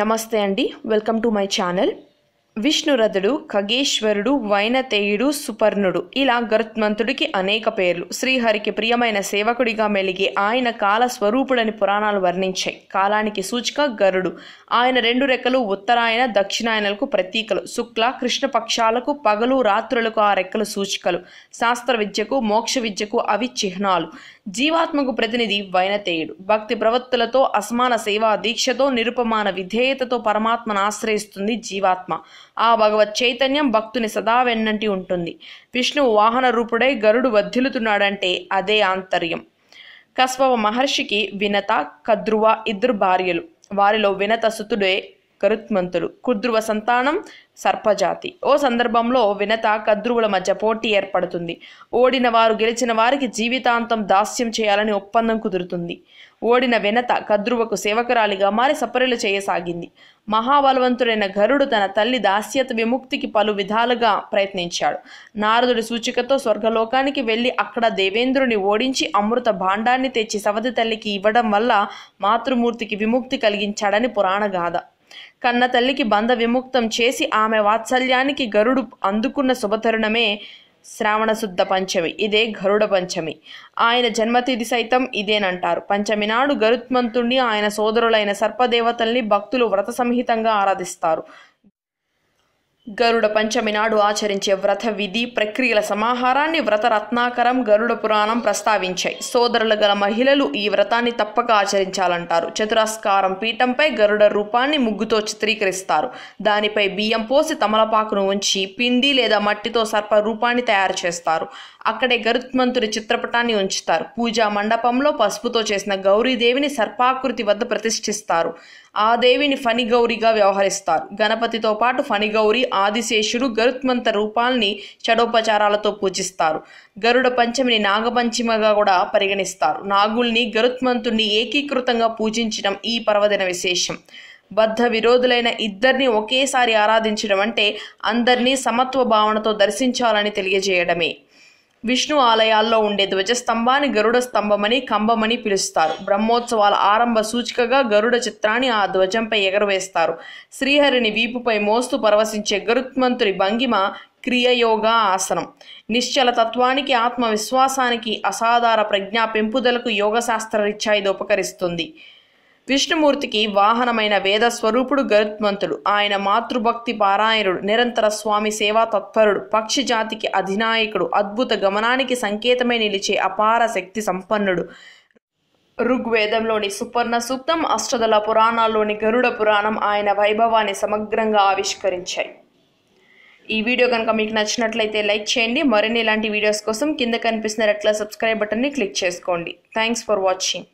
నమస్తే అండి welcome to my channel విష్ణురథుడు ఖగేశ్వరుడు వైనతేయుడు సుపర్ణుడు ఇలా గరుత్మంతుడికి అనేక పేర్లు శ్రీహరికి ప్రియమైన సేవకుడిగా మెలిగి ఆయన కాల స్వరూపుడని పురాణాలు వర్ణించాయి కాలానికి సూచిక గరుడు ఆయన రెండు రెక్కలు ఉత్తరాయణ దక్షిణాయనలకు ప్రతీకలు శుక్ల కృష్ణపక్షాలకు పగలు రాత్రులకు ఆ రెక్కలు సూచికలు శాస్త్ర విద్యకు మోక్ష విద్యకు అవి చిహ్నాలు జీవాత్మకు ప్రతినిధి వైనతేయుడు భక్తి ప్రవత్తులతో అసమాన సేవా దీక్షతో నిరుపమాన విధేయతతో పరమాత్మను ఆశ్రయిస్తుంది జీవాత్మ ఆ భగవత్ చైతన్యం భక్తుని సదా వెన్నంటి ఉంటుంది విష్ణువు వాహన రూపుడై గరుడు వద్దిలుతున్నాడంటే అదే ఆంతర్యం కస్వవ మహర్షికి వినత కద్రువ ఇద్దరు భార్యలు వారిలో వినత సుతుడే కరుత్మంతులు కుద్రువ సంతానం సర్పజాతి ఓ సందర్భంలో వినత కద్రువుల మధ్య పోటీ ఏర్పడుతుంది ఓడిన వారు గెలిచిన వారికి జీవితాంతం దాస్యం చేయాలని ఒప్పందం కుదురుతుంది ఓడిన వినత కద్రువకు సేవకురాలిగా మారి సపర్యలు చేయసాగింది మహాబలవంతుడైన గరుడు తన తల్లి దాస్యత విముక్తికి పలు విధాలుగా ప్రయత్నించాడు నారదుడి సూచికతో స్వర్గలోకానికి వెళ్ళి అక్కడ దేవేంద్రుని ఓడించి అమృత భాండాన్ని తెచ్చి సవతి తల్లికి ఇవ్వడం వల్ల మాతృమూర్తికి విముక్తి కలిగించాడని పురాణ గాథ కన్న తల్లికి బంధ విముక్తం చేసి ఆమె వాత్సల్యానికి గరుడు అందుకున్న శుభతరుణమే శ్రావణశుద్ధ పంచమి ఇదే గరుడ పంచమి ఆయన జన్మతిథి సైతం ఇదేనంటారు పంచమి నాడు గరుత్మంతుణ్ణి ఆయన సోదరులైన సర్పదేవతల్ని భక్తులు వ్రత సంహితంగా ఆరాధిస్తారు గరుడ పంచమి నాడు ఆచరించే వ్రత విధి ప్రక్రియల సమాహారాన్ని వ్రత రత్నాకరం గరుడ పురాణం ప్రస్తావించాయి సోదరులు గల మహిళలు ఈ వ్రతాన్ని తప్పక ఆచరించాలంటారు చతురస్కారం పీఠంపై గరుడ రూపాన్ని ముగ్గుతో చిత్రీకరిస్తారు దానిపై బియ్యం పోసి తమలపాకును ఉంచి పిండి లేదా మట్టితో సర్ప రూపాన్ని తయారు చేస్తారు అక్కడే గరుత్మంతుని చిత్రపటాన్ని ఉంచుతారు పూజా మండపంలో పసుపుతో చేసిన గౌరీదేవిని సర్పాకృతి వద్ద ప్రతిష్ఠిస్తారు ఆ దేవిని ఫణిగౌరిగా వ్యవహరిస్తారు గణపతితో పాటు ఫణిగౌరి ఆదిశేషుడు గరుత్మంత రూపాల్ని చడోపచారాలతో పూజిస్తారు గరుడ పంచమిని నాగపంచమగా కూడా పరిగణిస్తారు నాగుల్ని గరుత్మంతుణ్ణి ఏకీకృతంగా పూజించడం ఈ పర్వదిన విశేషం బద్ధ విరోధులైన ఇద్దరిని ఒకేసారి ఆరాధించడం అంటే అందరినీ సమత్వ భావనతో దర్శించాలని తెలియజేయడమే విష్ణు ఆలయాల్లో ఉండే ధ్వజస్తంభాన్ని గరుడ స్తంభమని కంభమని పిలుస్తారు బ్రహ్మోత్సవాల ఆరంభ సూచికగా గరుడ చిత్రాన్ని ఆ ధ్వజంపై ఎగరవేస్తారు శ్రీహరిని వీపుపై మోస్తూ పరవశించే గరుత్మంతుడి భంగిమ క్రియయోగ ఆసనం నిశ్చల తత్వానికి ఆత్మవిశ్వాసానికి అసాధార ప్రజ్ఞా పెంపుదలకు రీత్యా ఇది ఉపకరిస్తుంది విష్ణుమూర్తికి వాహనమైన వేద స్వరూపుడు గరుత్మంతుడు ఆయన మాతృభక్తి పారాయణుడు నిరంతర స్వామి సేవా తత్పరుడు పక్షి జాతికి అధినాయకుడు అద్భుత గమనానికి సంకేతమై నిలిచే అపార శక్తి సంపన్నుడు ఋగ్వేదంలోని సుపర్ణ సూక్తం అష్టదల పురాణాల్లోని గరుడ పురాణం ఆయన వైభవాన్ని సమగ్రంగా ఆవిష్కరించాయి ఈ వీడియో కనుక మీకు నచ్చినట్లయితే లైక్ చేయండి మరిన్ని ఇలాంటి వీడియోస్ కోసం కింద కనిపిస్తున్న రెట్ల సబ్స్క్రైబ్ బటన్ని క్లిక్ చేసుకోండి థ్యాంక్స్ ఫర్ వాచింగ్